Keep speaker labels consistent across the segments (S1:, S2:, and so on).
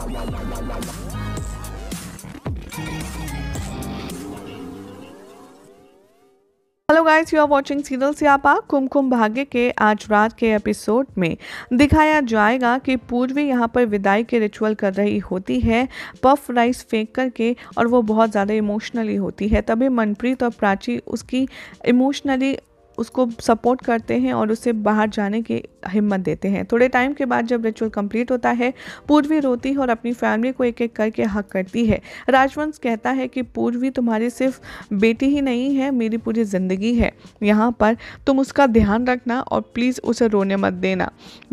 S1: hello guys you are watching serial सियापा कुमकुम भाग्य के आज रात के एपिसोड में दिखाया जाएगा कि पूर्वी यहाँ पर विदाई के रिचुअल कर रही होती है पफ राइस फेंक करके और वो बहुत ज़्यादा इमोशनली होती है तभी मनप्रीत और प्राची उसकी इमोशनली उसको सपोर्ट करते हैं और उसे बाहर जाने की हिम्मत देते हैं थोड़े टाइम के बाद जब रिचुअल कंप्लीट होता है पूर्वी रोती है और अपनी फैमिली को एक एक करके हक करती है राजवंश कहता है कि पूर्वी तुम्हारी सिर्फ बेटी ही नहीं है मेरी पूरी ज़िंदगी है यहाँ पर तुम उसका ध्यान रखना और प्लीज़ उसे रोने मत देना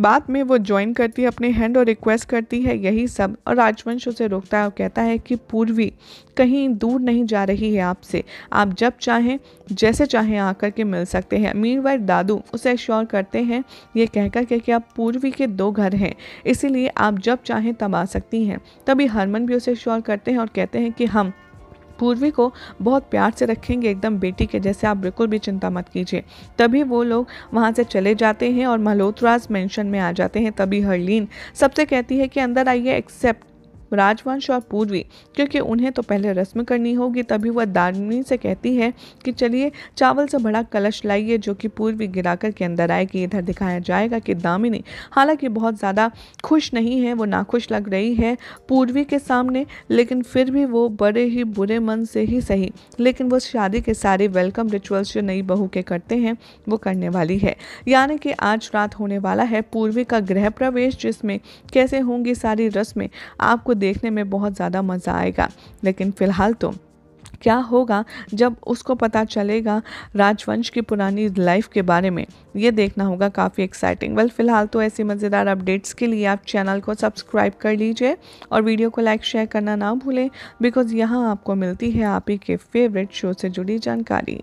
S1: बाद में वो ज्वाइन करती है अपने हैंड और रिक्वेस्ट करती है यही सब और राजवंश उसे रोकता है और कहता है कि पूर्वी कहीं दूर नहीं जा रही है आपसे आप जब चाहें जैसे चाहें आकर के मिल सकते करते हैं मीन दादू उसे श्योर करते हैं ये कहकर के कि आप पूर्वी के दो घर हैं इसीलिए आप जब चाहें तब आ सकती हैं तभी हरमन भी उसे श्योर करते हैं और कहते हैं कि हम पूर्वी को बहुत प्यार से रखेंगे एकदम बेटी के जैसे आप बिल्कुल भी चिंता मत कीजिए तभी वो लोग वहाँ से चले जाते हैं और मल्होत्राज मेंशन में आ जाते हैं तभी हरलीन सबसे कहती है कि अंदर आइए एक्सेप्ट राजवंश और पूर्वी क्योंकि उन्हें तो पहले रस्म करनी होगी तभी वह दामिनी से कहती है कि चलिए चावल से बड़ा कलश लाइए जो कि पूर्वी गिराकर के अंदर आएगी इधर दिखाया जाएगा कि दामिनी हालांकि बहुत ज़्यादा खुश नहीं है वो नाखुश लग रही है पूर्वी के सामने लेकिन फिर भी वो बड़े ही बुरे मन से ही सही लेकिन वो शादी के सारे वेलकम रिचुअल्स जो नई बहू के करते हैं वो करने वाली है यानी कि आज रात होने वाला है पूर्वी का गृह प्रवेश जिसमें कैसे होंगी सारी रस्में आपको देखने में बहुत ज़्यादा मज़ा आएगा लेकिन फ़िलहाल तो क्या होगा जब उसको पता चलेगा राजवंश की पुरानी लाइफ के बारे में ये देखना होगा काफ़ी एक्साइटिंग वेल फिलहाल तो ऐसी मज़ेदार अपडेट्स के लिए आप चैनल को सब्सक्राइब कर लीजिए और वीडियो को लाइक शेयर करना ना भूलें बिकॉज़ यहाँ आपको मिलती है आप ही के फेवरेट शो से जुड़ी जानकारी